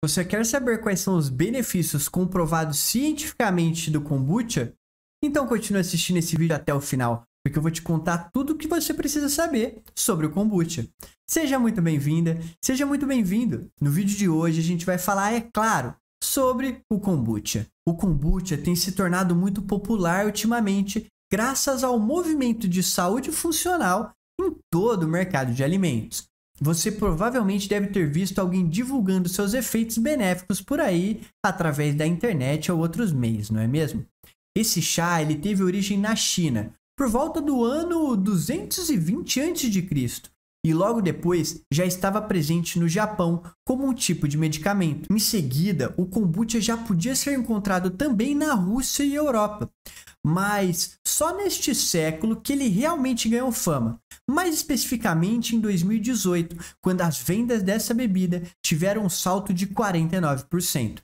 Você quer saber quais são os benefícios comprovados cientificamente do kombucha? Então continue assistindo esse vídeo até o final, porque eu vou te contar tudo o que você precisa saber sobre o kombucha. Seja muito bem-vinda, seja muito bem-vindo. No vídeo de hoje a gente vai falar, é claro, sobre o kombucha. O kombucha tem se tornado muito popular ultimamente graças ao movimento de saúde funcional em todo o mercado de alimentos. Você provavelmente deve ter visto alguém divulgando seus efeitos benéficos por aí, através da internet ou outros meios, não é mesmo? Esse chá ele teve origem na China, por volta do ano 220 a.C e logo depois já estava presente no Japão como um tipo de medicamento. Em seguida, o kombucha já podia ser encontrado também na Rússia e Europa, mas só neste século que ele realmente ganhou fama, mais especificamente em 2018, quando as vendas dessa bebida tiveram um salto de 49%.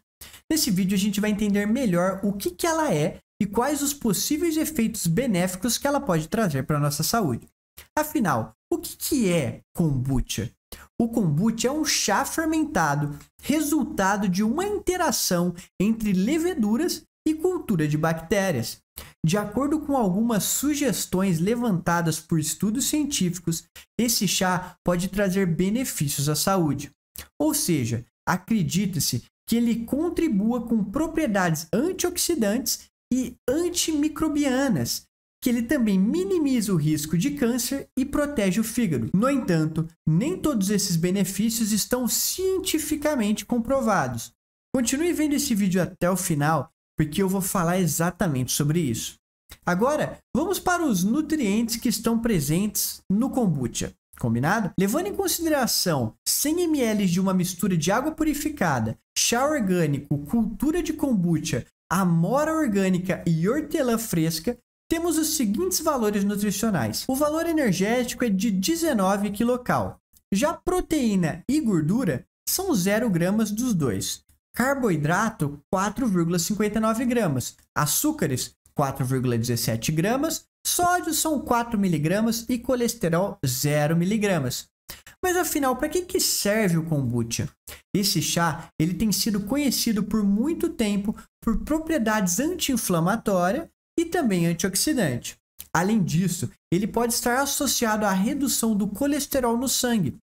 Nesse vídeo a gente vai entender melhor o que, que ela é e quais os possíveis efeitos benéficos que ela pode trazer para a nossa saúde. Afinal, o que, que é kombucha? O kombucha é um chá fermentado, resultado de uma interação entre leveduras e cultura de bactérias. De acordo com algumas sugestões levantadas por estudos científicos, esse chá pode trazer benefícios à saúde. Ou seja, acredita-se que ele contribua com propriedades antioxidantes e antimicrobianas, que ele também minimiza o risco de câncer e protege o fígado. No entanto, nem todos esses benefícios estão cientificamente comprovados. Continue vendo esse vídeo até o final, porque eu vou falar exatamente sobre isso. Agora, vamos para os nutrientes que estão presentes no kombucha. Combinado? Levando em consideração 100 ml de uma mistura de água purificada, chá orgânico, cultura de kombucha, amora orgânica e hortelã fresca, temos os seguintes valores nutricionais. O valor energético é de 19 quilocal. Já proteína e gordura são 0 gramas dos dois. Carboidrato, 4,59 gramas. Açúcares, 4,17 gramas. Sódio são 4 miligramas e colesterol 0 miligramas. Mas afinal, para que, que serve o kombucha? Esse chá ele tem sido conhecido por muito tempo por propriedades anti-inflamatória e também antioxidante. Além disso, ele pode estar associado à redução do colesterol no sangue,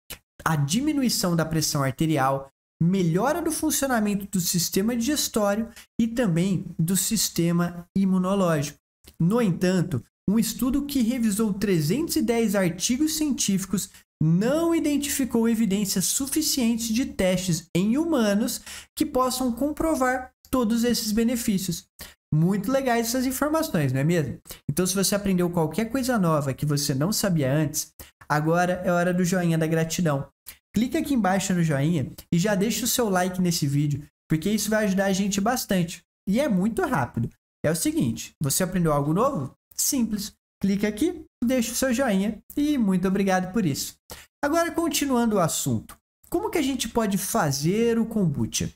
à diminuição da pressão arterial, melhora do funcionamento do sistema digestório e também do sistema imunológico. No entanto, um estudo que revisou 310 artigos científicos não identificou evidências suficientes de testes em humanos que possam comprovar todos esses benefícios. Muito legais essas informações, não é mesmo? Então, se você aprendeu qualquer coisa nova que você não sabia antes, agora é hora do joinha da gratidão. Clique aqui embaixo no joinha e já deixa o seu like nesse vídeo, porque isso vai ajudar a gente bastante. E é muito rápido. É o seguinte: você aprendeu algo novo? Simples. Clique aqui, deixa o seu joinha e muito obrigado por isso. Agora, continuando o assunto, como que a gente pode fazer o kombucha?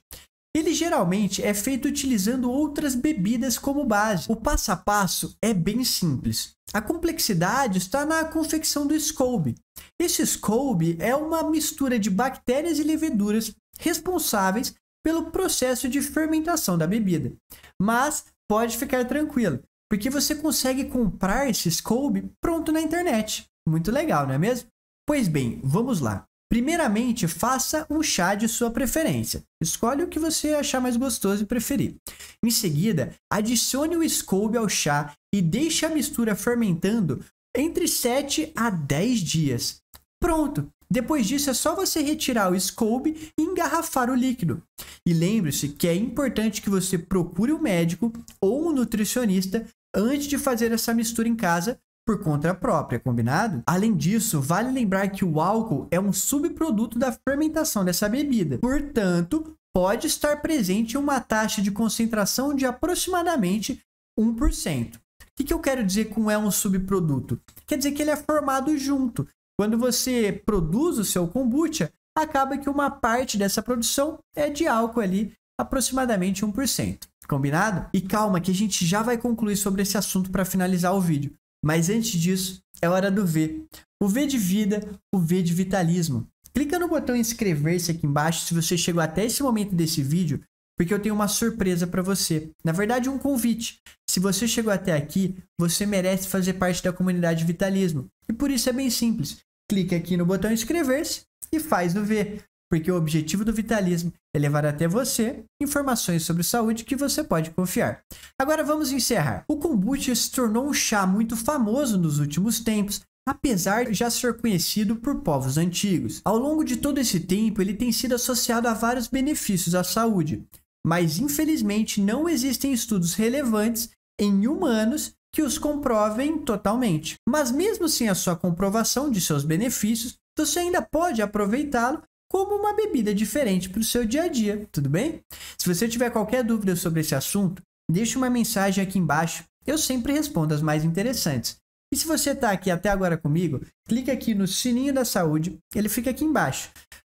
Ele geralmente é feito utilizando outras bebidas como base. O passo a passo é bem simples. A complexidade está na confecção do SCOBY. Esse SCOBY é uma mistura de bactérias e leveduras responsáveis pelo processo de fermentação da bebida. Mas pode ficar tranquilo, porque você consegue comprar esse SCOBY pronto na internet. Muito legal, não é mesmo? Pois bem, vamos lá. Primeiramente, faça o chá de sua preferência. Escolhe o que você achar mais gostoso e preferir. Em seguida, adicione o scoby ao chá e deixe a mistura fermentando entre 7 a 10 dias. Pronto! Depois disso é só você retirar o scoby e engarrafar o líquido. E lembre-se que é importante que você procure um médico ou um nutricionista antes de fazer essa mistura em casa por conta própria, combinado? Além disso, vale lembrar que o álcool é um subproduto da fermentação dessa bebida. Portanto, pode estar presente uma taxa de concentração de aproximadamente 1%. O que, eu quero dizer com é um subproduto? Quer dizer que ele é formado junto. Quando você produz o seu kombucha, acaba que uma parte dessa produção é de álcool ali, aproximadamente 1%. Combinado? E calma que a gente já vai concluir sobre esse assunto para finalizar o vídeo. Mas antes disso, é hora do V. O V de vida, o V de vitalismo. Clica no botão inscrever-se aqui embaixo se você chegou até esse momento desse vídeo, porque eu tenho uma surpresa para você. Na verdade, um convite. Se você chegou até aqui, você merece fazer parte da comunidade Vitalismo. E por isso é bem simples. Clique aqui no botão inscrever-se e faz o V porque o objetivo do vitalismo é levar até você informações sobre saúde que você pode confiar. Agora vamos encerrar. O kombucha se tornou um chá muito famoso nos últimos tempos, apesar de já ser conhecido por povos antigos. Ao longo de todo esse tempo, ele tem sido associado a vários benefícios à saúde, mas infelizmente não existem estudos relevantes em humanos que os comprovem totalmente. Mas mesmo sem a sua comprovação de seus benefícios, você ainda pode aproveitá-lo como uma bebida diferente para o seu dia a dia, tudo bem? Se você tiver qualquer dúvida sobre esse assunto, deixe uma mensagem aqui embaixo, eu sempre respondo as mais interessantes. E se você está aqui até agora comigo, clique aqui no sininho da saúde, ele fica aqui embaixo,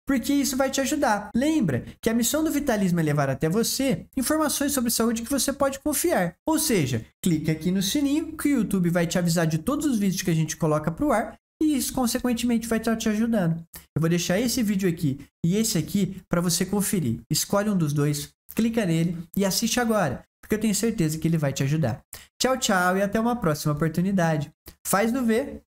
porque isso vai te ajudar. Lembra que a missão do Vitalismo é levar até você informações sobre saúde que você pode confiar. Ou seja, clique aqui no sininho que o YouTube vai te avisar de todos os vídeos que a gente coloca para o ar e isso consequentemente vai estar te ajudando. Eu vou deixar esse vídeo aqui e esse aqui para você conferir. Escolhe um dos dois, clica nele e assiste agora, porque eu tenho certeza que ele vai te ajudar. Tchau, tchau e até uma próxima oportunidade. Faz no ver.